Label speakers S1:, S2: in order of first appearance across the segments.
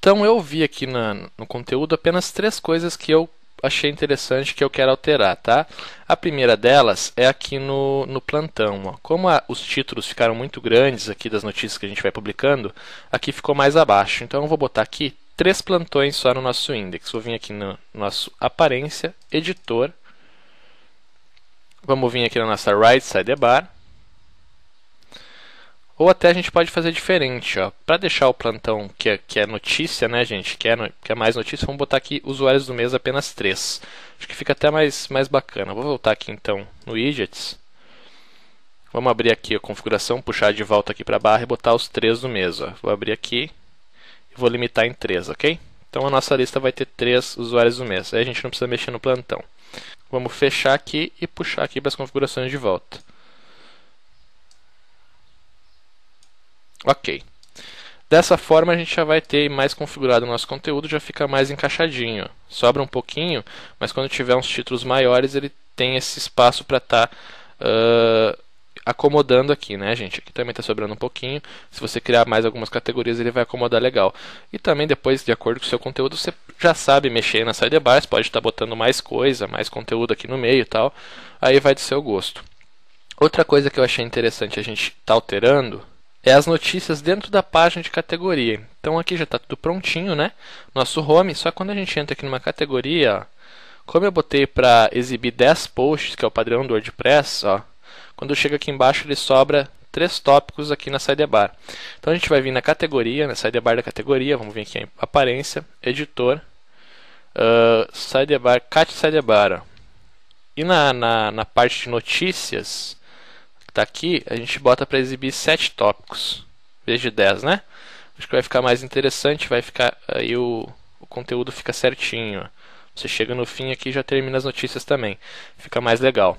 S1: Então eu vi aqui na, no conteúdo apenas três coisas que eu achei interessante que eu quero alterar, tá? A primeira delas é aqui no, no plantão. Ó. Como a, os títulos ficaram muito grandes aqui das notícias que a gente vai publicando, aqui ficou mais abaixo. Então eu vou botar aqui três plantões só no nosso index. Vou vir aqui no nosso aparência, editor. Vamos vir aqui na nossa right sidebar. Ou até a gente pode fazer diferente, ó. Para deixar o plantão que é, que é notícia, né, gente? Que é, no, que é mais notícia, vamos botar aqui usuários do mês apenas 3. Acho que fica até mais, mais bacana. Vou voltar aqui então no widgets. Vamos abrir aqui a configuração, puxar de volta aqui para a barra e botar os 3 do mês. Ó. Vou abrir aqui e vou limitar em 3, ok? Então a nossa lista vai ter 3 usuários do mês. Aí a gente não precisa mexer no plantão. Vamos fechar aqui e puxar aqui para as configurações de volta. Ok. Dessa forma a gente já vai ter mais configurado o nosso conteúdo, já fica mais encaixadinho. Sobra um pouquinho, mas quando tiver uns títulos maiores ele tem esse espaço para estar tá, uh, acomodando aqui, né, gente? Aqui também está sobrando um pouquinho. Se você criar mais algumas categorias ele vai acomodar legal. E também depois, de acordo com o seu conteúdo, você já sabe mexer de base, pode estar tá botando mais coisa, mais conteúdo aqui no meio e tal. Aí vai do seu gosto. Outra coisa que eu achei interessante a gente estar tá alterando é as notícias dentro da página de categoria. Então aqui já está tudo prontinho, né? Nosso home, só quando a gente entra aqui numa categoria, ó, como eu botei para exibir 10 posts, que é o padrão do WordPress, ó, quando chega aqui embaixo ele sobra três tópicos aqui na sidebar. Então a gente vai vir na categoria, na sidebar da categoria, vamos vir aqui em aparência, editor, uh, sidebar, cat sidebar. Ó. E na, na, na parte de notícias, que está aqui, a gente bota para exibir 7 tópicos, em vez de 10, né? Acho que vai ficar mais interessante, vai ficar aí o, o conteúdo fica certinho. Você chega no fim aqui e já termina as notícias também. Fica mais legal.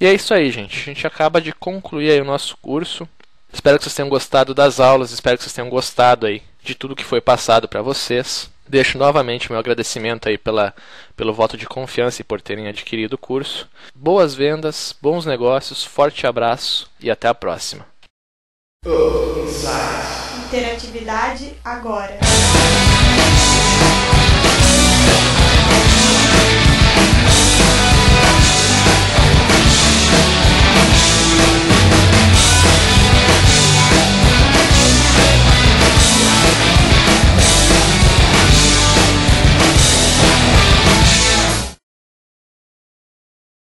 S1: E é isso aí, gente. A gente acaba de concluir o nosso curso. Espero que vocês tenham gostado das aulas, espero que vocês tenham gostado aí de tudo que foi passado para vocês. Deixo novamente meu agradecimento aí pela, pelo voto de confiança e por terem adquirido o curso. Boas vendas, bons negócios, forte abraço e até a próxima. Interatividade agora.